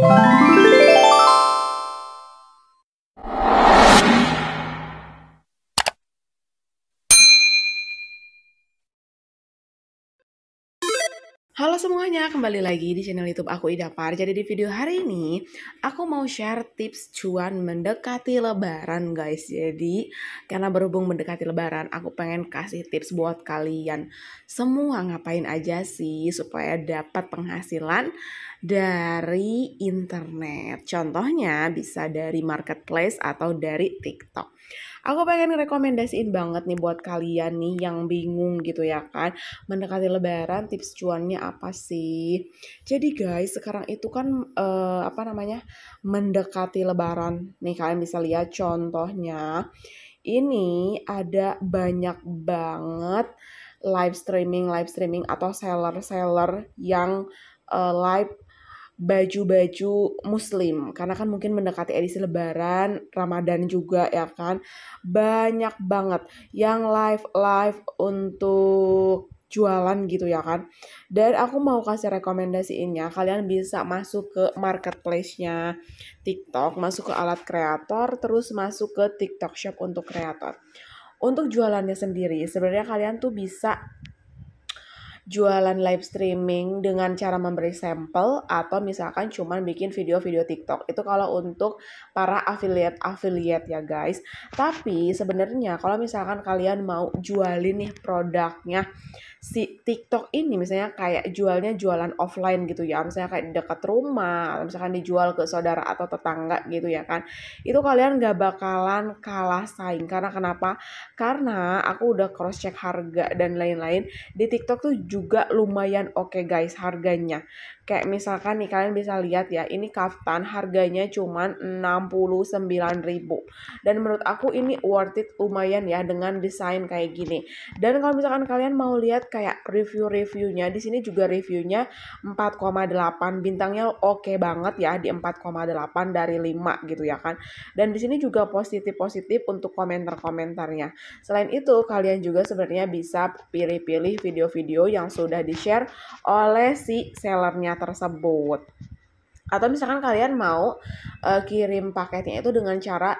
Halo semuanya, kembali lagi di channel YouTube aku Ida Idapar. Jadi di video hari ini aku mau share tips cuan mendekati lebaran, guys. Jadi karena berhubung mendekati lebaran, aku pengen kasih tips buat kalian semua ngapain aja sih supaya dapat penghasilan dari internet. Contohnya bisa dari marketplace atau dari TikTok. Aku pengen rekomendasiin banget nih buat kalian nih yang bingung gitu ya kan Mendekati lebaran tips cuannya apa sih Jadi guys sekarang itu kan uh, apa namanya mendekati lebaran Nih kalian bisa lihat contohnya Ini ada banyak banget live streaming live streaming atau seller-seller yang uh, live baju-baju muslim karena kan mungkin mendekati edisi lebaran, Ramadan juga ya kan. Banyak banget yang live-live untuk jualan gitu ya kan. Dan aku mau kasih rekomendasiinnya, kalian bisa masuk ke marketplace-nya TikTok, masuk ke alat kreator, terus masuk ke TikTok Shop untuk kreator. Untuk jualannya sendiri, sebenarnya kalian tuh bisa jualan live streaming dengan cara memberi sampel atau misalkan cuman bikin video-video TikTok. Itu kalau untuk para affiliate-affiliate ya guys. Tapi sebenarnya kalau misalkan kalian mau jualin nih produknya si TikTok ini misalnya kayak jualnya jualan offline gitu ya misalnya kayak dekat rumah misalkan dijual ke saudara atau tetangga gitu ya kan itu kalian gak bakalan kalah saing karena kenapa karena aku udah cross check harga dan lain-lain di TikTok tuh juga lumayan oke okay guys harganya kayak misalkan nih kalian bisa lihat ya ini kaftan harganya cuma 69.000 dan menurut aku ini worth it lumayan ya dengan desain kayak gini dan kalau misalkan kalian mau lihat kayak review-reviewnya di sini juga reviewnya 4,8 bintangnya oke okay banget ya di 4,8 dari 5 gitu ya kan dan di sini juga positif-positif untuk komentar-komentarnya selain itu kalian juga sebenarnya bisa pilih-pilih video-video yang sudah di-share oleh si sellernya tersebut atau misalkan kalian mau uh, kirim paketnya itu dengan cara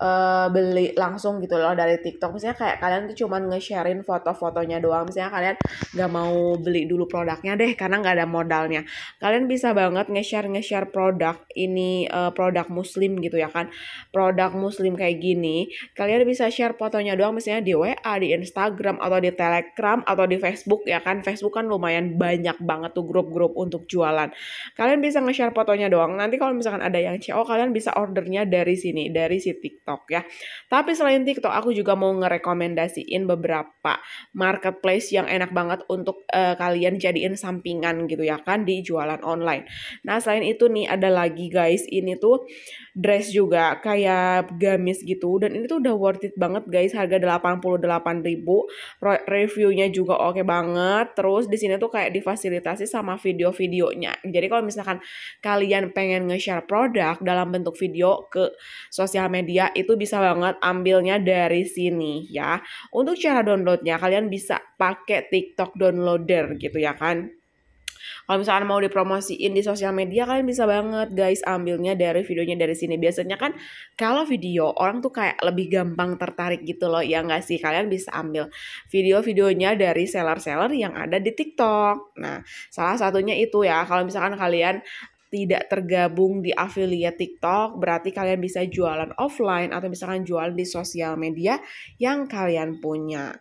uh, beli langsung gitu loh dari TikTok. Misalnya kayak kalian tuh cuman nge-sharein foto-fotonya doang. Misalnya kalian nggak mau beli dulu produknya deh karena nggak ada modalnya. Kalian bisa banget nge-share nge-share produk ini uh, produk muslim gitu ya kan. Produk muslim kayak gini, kalian bisa share fotonya doang misalnya di WA, di Instagram atau di Telegram atau di Facebook ya kan. Facebook kan lumayan banyak banget tuh grup-grup untuk jualan. Kalian bisa nge-share fotonya doang. Nanti kalau misalkan ada yang CO kalian bisa ordernya dari sini, dari si TikTok TikTok ya. Tapi selain TikTok, aku juga mau ngerekomendasiin beberapa marketplace yang enak banget untuk uh, kalian jadiin sampingan gitu ya kan di jualan online. Nah, selain itu nih ada lagi guys, ini tuh dress juga kayak gamis gitu dan ini tuh udah worth it banget guys, harga 88.000. Reviewnya juga oke okay banget. Terus di sini tuh kayak difasilitasi sama video-videonya. Jadi kalau misalkan kalian pengen nge-share produk dalam bentuk video ke sosial media itu bisa banget ambilnya dari sini ya. Untuk cara downloadnya kalian bisa pakai TikTok downloader gitu ya kan. Kalau misalkan mau dipromosiin di sosial media kalian bisa banget guys ambilnya dari videonya dari sini. Biasanya kan kalau video orang tuh kayak lebih gampang tertarik gitu loh ya nggak sih? Kalian bisa ambil video-videonya dari seller-seller yang ada di TikTok. Nah, salah satunya itu ya kalau misalkan kalian tidak tergabung di affiliate TikTok, berarti kalian bisa jualan offline atau misalkan jualan di sosial media yang kalian punya.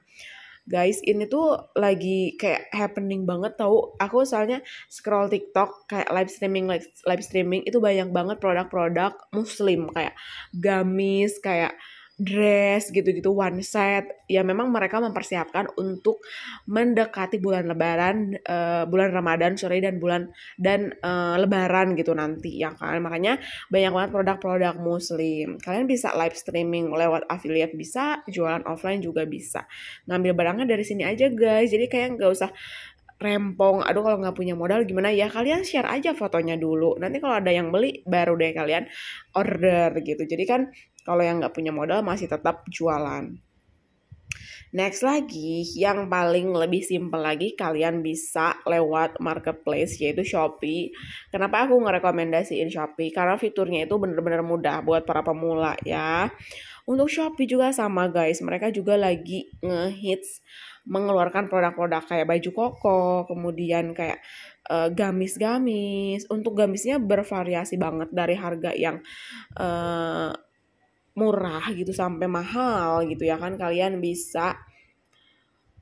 Guys, ini tuh lagi kayak happening banget tau. Aku soalnya scroll TikTok kayak live streaming live, live streaming itu banyak banget produk-produk muslim kayak gamis, kayak dress gitu-gitu one set ya memang mereka mempersiapkan untuk mendekati bulan lebaran uh, bulan Ramadan sore dan bulan dan uh, lebaran gitu nanti ya kan makanya banyak banget produk-produk muslim kalian bisa live streaming lewat affiliate bisa jualan offline juga bisa ngambil barangnya dari sini aja guys jadi kayak nggak usah rempong aduh kalau nggak punya modal gimana ya kalian share aja fotonya dulu nanti kalau ada yang beli baru deh kalian order gitu jadi kan kalau yang nggak punya modal masih tetap jualan. Next lagi, yang paling lebih simple lagi kalian bisa lewat marketplace yaitu Shopee. Kenapa aku ngerekomendasiin Shopee? Karena fiturnya itu bener-bener mudah buat para pemula ya. Untuk Shopee juga sama guys, mereka juga lagi ngehits mengeluarkan produk-produk kayak baju koko, kemudian kayak eh, gamis-gamis. Uh, Untuk gamisnya bervariasi banget dari harga yang uh, murah gitu sampai mahal gitu ya kan kalian bisa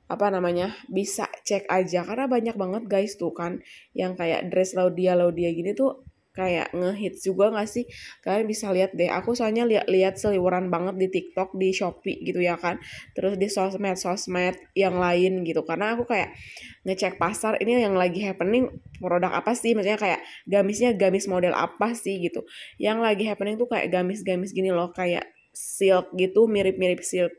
apa namanya bisa cek aja karena banyak banget guys tuh kan yang kayak dress Laudia Laudia gini tuh kayak ngehits juga gak sih kalian bisa lihat deh aku soalnya lihat-lihat seliweran banget di TikTok di Shopee gitu ya kan terus di sosmed sosmed yang lain gitu karena aku kayak ngecek pasar ini yang lagi happening produk apa sih maksudnya kayak gamisnya gamis model apa sih gitu yang lagi happening tuh kayak gamis-gamis gini loh kayak silk gitu mirip-mirip silk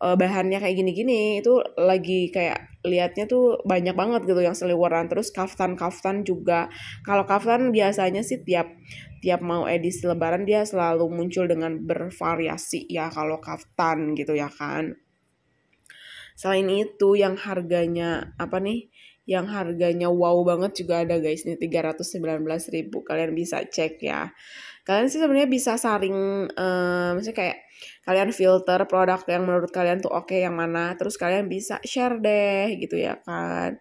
uh, bahannya kayak gini-gini itu lagi kayak liatnya tuh banyak banget gitu yang seliweran terus kaftan kaftan juga kalau kaftan biasanya sih tiap tiap mau edisi lebaran dia selalu muncul dengan bervariasi ya kalau kaftan gitu ya kan selain itu yang harganya apa nih yang harganya wow banget juga ada guys nih 319.000 kalian bisa cek ya kalian sih sebenarnya bisa saring um, maksudnya kayak kalian filter produk yang menurut kalian tuh oke okay, yang mana terus kalian bisa share deh gitu ya kan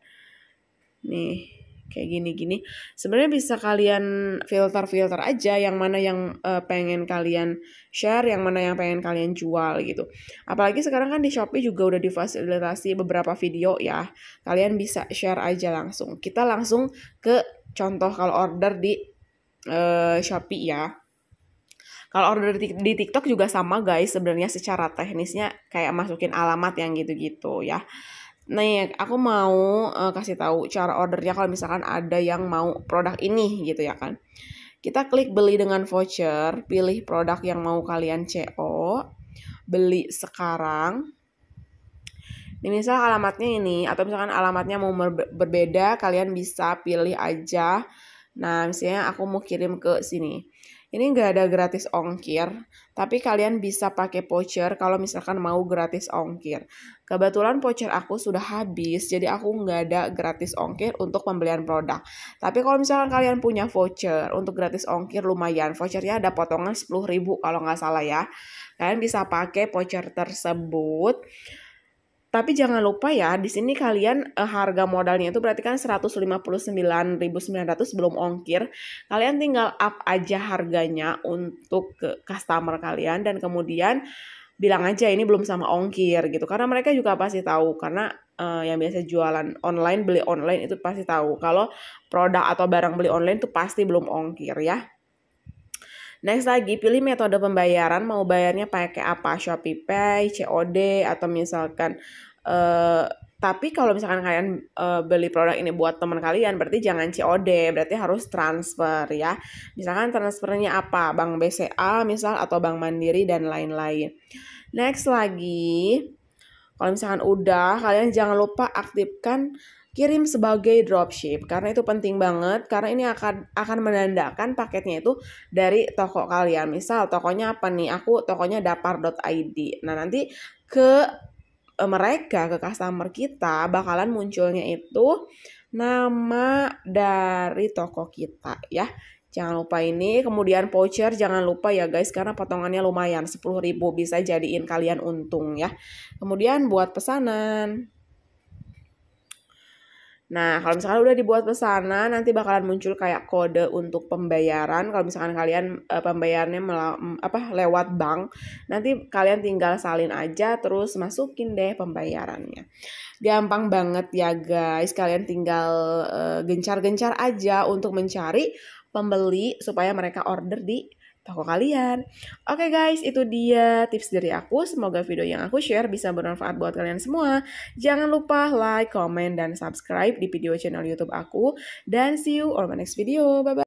nih kayak gini-gini sebenarnya bisa kalian filter-filter aja yang mana yang uh, pengen kalian share yang mana yang pengen kalian jual gitu apalagi sekarang kan di Shopee juga udah difasilitasi beberapa video ya kalian bisa share aja langsung kita langsung ke contoh kalau order di uh, Shopee ya kalau order di TikTok juga sama guys sebenarnya secara teknisnya kayak masukin alamat yang gitu-gitu ya Nah, ya, aku mau uh, kasih tahu cara ordernya kalau misalkan ada yang mau produk ini gitu ya kan. Kita klik beli dengan voucher, pilih produk yang mau kalian CO, beli sekarang. Ini misal alamatnya ini atau misalkan alamatnya mau berbeda, kalian bisa pilih aja. Nah, misalnya aku mau kirim ke sini. Ini nggak ada gratis ongkir, tapi kalian bisa pakai voucher kalau misalkan mau gratis ongkir. Kebetulan voucher aku sudah habis, jadi aku nggak ada gratis ongkir untuk pembelian produk. Tapi kalau misalkan kalian punya voucher untuk gratis ongkir lumayan, vouchernya ada potongan 10.000 kalau nggak salah ya. Kalian bisa pakai voucher tersebut tapi jangan lupa ya, di sini kalian eh, harga modalnya itu berarti kan 159.900 belum ongkir. Kalian tinggal up aja harganya untuk ke customer kalian dan kemudian bilang aja ini belum sama ongkir gitu. Karena mereka juga pasti tahu karena eh, yang biasa jualan online, beli online itu pasti tahu kalau produk atau barang beli online itu pasti belum ongkir ya. Next lagi, pilih metode pembayaran, mau bayarnya pakai apa, Shopee Pay, COD, atau misalkan uh, tapi kalau misalkan kalian uh, beli produk ini buat teman kalian berarti jangan COD berarti harus transfer ya misalkan transfernya apa bank BCA misal atau bank Mandiri dan lain-lain next lagi kalau misalkan udah kalian jangan lupa aktifkan kirim sebagai dropship karena itu penting banget karena ini akan akan menandakan paketnya itu dari toko kalian. Misal tokonya apa nih? Aku tokonya dapar.id. Nah, nanti ke eh, mereka ke customer kita bakalan munculnya itu nama dari toko kita ya. Jangan lupa ini, kemudian voucher jangan lupa ya guys karena potongannya lumayan 10.000 bisa jadiin kalian untung ya. Kemudian buat pesanan Nah, kalau misalkan udah dibuat pesanan, nanti bakalan muncul kayak kode untuk pembayaran. Kalau misalkan kalian e, eh, pembayarannya mela, apa lewat bank, nanti kalian tinggal salin aja terus masukin deh pembayarannya. Gampang banget ya guys, kalian tinggal eh, gencar-gencar aja untuk mencari pembeli supaya mereka order di toko kalian. Oke okay guys, itu dia tips dari aku. Semoga video yang aku share bisa bermanfaat buat kalian semua. Jangan lupa like, comment, dan subscribe di video channel YouTube aku. Dan see you on my next video. Bye-bye.